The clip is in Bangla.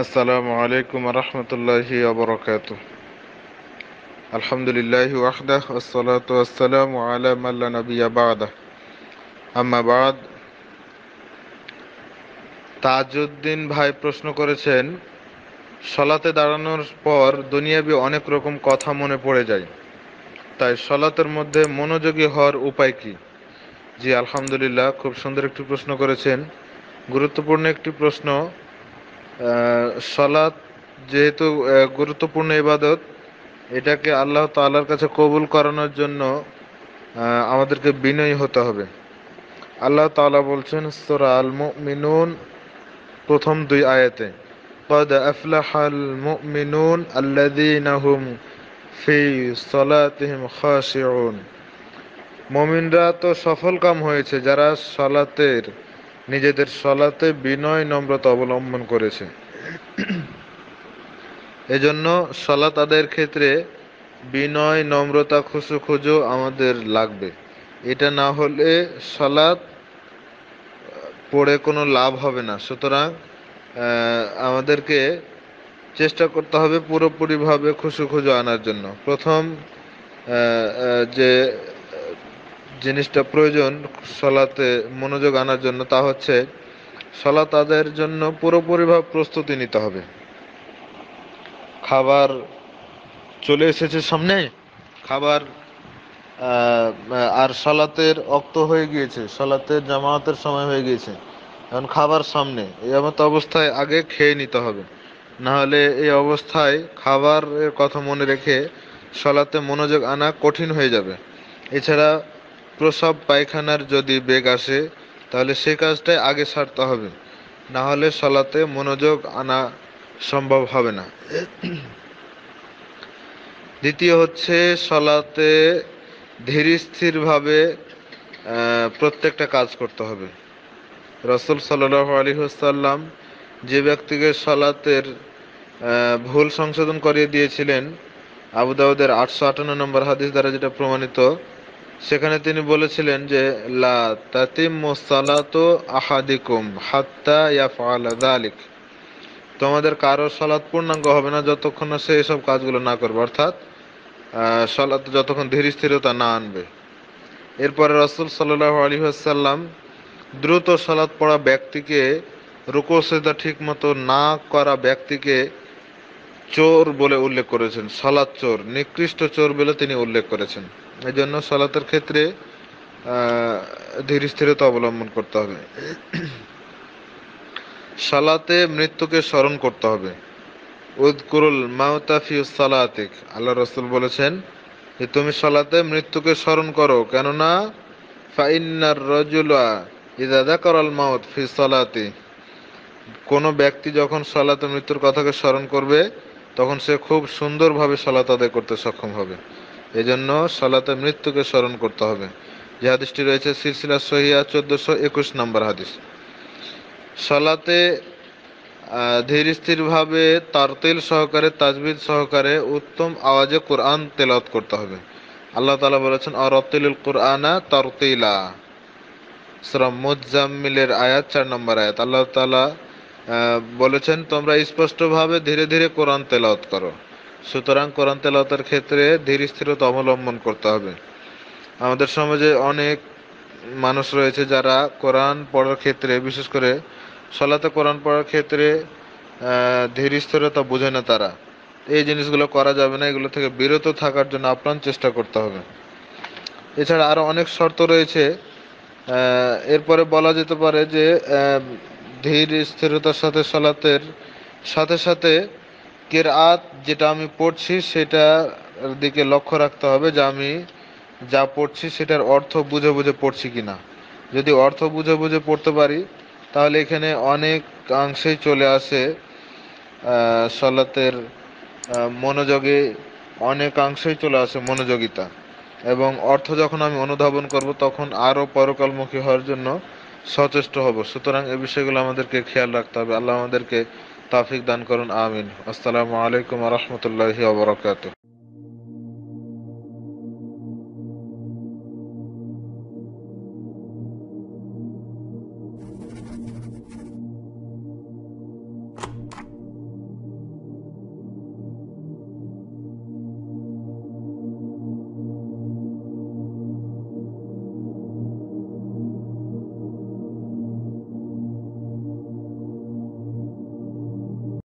আসসালামু আলাইকুম রহমতুল্লাহি আবরকাত আলহামদুলিল্লাহ ওয়াহদাহ আসসালাত আসসালামু আলাম আল্লা নবী আবাদা আমাবাদ তাজউদ্দিন ভাই প্রশ্ন করেছেন সলাতে দাঁড়ানোর পর দুনিয়াবি অনেক রকম কথা মনে পড়ে যায় তাই সলাতের মধ্যে মনোযোগী হওয়ার উপায় কি জি আলহামদুলিল্লাহ খুব সুন্দর একটি প্রশ্ন করেছেন গুরুত্বপূর্ণ একটি প্রশ্ন সলাত যেহেতু গুরুত্বপূর্ণ ইবাদত এটাকে আল্লাহ তাল্লার কাছে কবুল করানোর জন্য আমাদেরকে বিনয়ী হতে হবে আল্লাহ তালা বলছেন সোরা আল মিনুন প্রথম দুই আয়াতে قد أفلح المؤمنون الذين ফি في صلاتهم মমিনরা তো সফল কাম হয়েছে যারা সালাতের নিজেদের সলাতে বিনয় নম্রতা অবলম্বন করেছে এজন্য সলা তাদের ক্ষেত্রে বিনয় নম্রতা খুশু খুঁজো আমাদের লাগবে এটা না হলে সলাৎ পড়ে কোনো লাভ হবে না সুতরাং আমাদেরকে চেষ্টা করতে হবে পুরোপুরিভাবে খুশু খুঁজো আনার জন্য প্রথম যে জিনিসটা প্রয়োজন সলাতে মনোযোগ আনার জন্য তা হচ্ছে সলা তাদের জন্য পুরোপুরিভাবে প্রস্তুতি নিতে হবে খাবার চলে এসেছে সামনে খাবার আর সলাতের অক্ত হয়ে গিয়েছে সলাতের জামাতের সময় হয়ে গিয়েছে এখন খাবার সামনে এই মতো অবস্থায় আগে খেয়ে নিতে হবে নাহলে এই অবস্থায় খাবারের কথা মনে রেখে সলাতে মনোযোগ আনা কঠিন হয়ে যাবে এছাড়া প্রসব পায়খানার যদি বেগ আসে তাহলে সে কাজটাই আগে সারতে হবে না হলে সলাতে মনোযোগ আনা সম্ভব হবে না দ্বিতীয় হচ্ছে সলাতে ধীর স্থিরভাবে প্রত্যেকটা কাজ করতে হবে রসুল সাল্লাহ আলী হুসাল্লাম যে ব্যক্তিকে সলাতের ভুল সংশোধন করিয়ে দিয়েছিলেন আবুদাউদের আটশো আটান্ন নম্বর হাদিস দ্বারা যেটা প্রমাণিত সেখানে তিনি বলেছিলেন যে লা তাতিম্মু আহাদিকুম হাত্তা ইয়াফআলা তোমাদের কারো সালাত পূর্ণাঙ্গ হবে না যতক্ষণ না সে এসব কাজগুলো না করবে অর্থাৎ সালাত যতক্ষণ ধীর স্থিরতা না আনবে এরপরে রসুল সাল্লাহ আলী আসাল্লাম দ্রুত সালাত পড়া ব্যক্তিকে রুকোসেদা ঠিক মতো না করা ব্যক্তিকে চোর বলে উল্লেখ করেছেন সলাদ চোর নিকৃষ্ট চোর বলে তিনি উল্লেখ করেছেন এজন্য সলাতের ক্ষেত্রে ধীরস্থিরতা অবলম্বন করতে হবে সালাতে মৃত্যুকে স্মরণ করতে হবে উদকুরুল মাউতাফিউ সালাতিক আল্লাহ রসুল বলেছেন যে তুমি সালাতে মৃত্যুকে স্মরণ করো কেননা ফাইন্নার রজুলা ইদাদা করাল মাউত ফি সালাতি কোনো ব্যক্তি যখন সালাতে মৃত্যুর কথাকে স্মরণ করবে তখন সে খুব সুন্দরভাবে সালাত আদায় করতে সক্ষম হবে এজন্য সলাতে মৃত্যুকে স্মরণ করতে হবে যে হাদিসটি রয়েছে সিরসিলা সহিয়া চোদ্দশো একুশ নম্বর হাদিস সলাতে ধীর স্থিরভাবে তারতেল সহকারে তাজবিদ সহকারে উত্তম আওয়াজে কোরআন তেলাওয়াত করতে হবে আল্লাহ তালা বলেছেন অরতিল কোরআনা তরতিলা শ্রম মুজাম্মিলের আয়াত চার নম্বর আয়াত আল্লাহ তালা বলেছেন তোমরা স্পষ্টভাবে ধীরে ধীরে কোরআন তেলাওয়াত করো সুতরাং কোরআন তেলাওয়াতের ক্ষেত্রে ধীর স্থিরতা অবলম্বন করতে হবে আমাদের সমাজে অনেক মানুষ রয়েছে যারা কোরআন পড়ার ক্ষেত্রে বিশেষ করে সলাতে কোরআন পড়ার ক্ষেত্রে ধীর স্থিরতা বোঝে না তারা এই জিনিসগুলো করা যাবে না এগুলো থেকে বিরত থাকার জন্য আপ্রাণ চেষ্টা করতে হবে এছাড়া আরও অনেক শর্ত রয়েছে এরপরে বলা যেতে পারে যে ধীর স্থিরতার সাথে সলাতের সাথে সাথে কেরাত যেটা আমি পড়ছি সেটার দিকে লক্ষ্য রাখতে হবে যে আমি যা পড়ছি সেটার অর্থ বুঝে বুঝে পড়ছি কি না যদি অর্থ বুঝে বুঝে পড়তে পারি তাহলে এখানে অনেক অংশেই চলে আসে সলাতের মনোযোগে অনেকাংশেই চলে আসে মনোযোগিতা এবং অর্থ যখন আমি অনুধাবন করব তখন আরও পরকালমুখী হওয়ার জন্য সচেষ্ট হব সুতরাং এ বিষয়গুলো আমাদেরকে খেয়াল রাখতে হবে আল্লাহ আমাদেরকে তাফিক দান করুন আমিন আসসালামু আলাইকুম রহমতুল্লাহি আবরকাত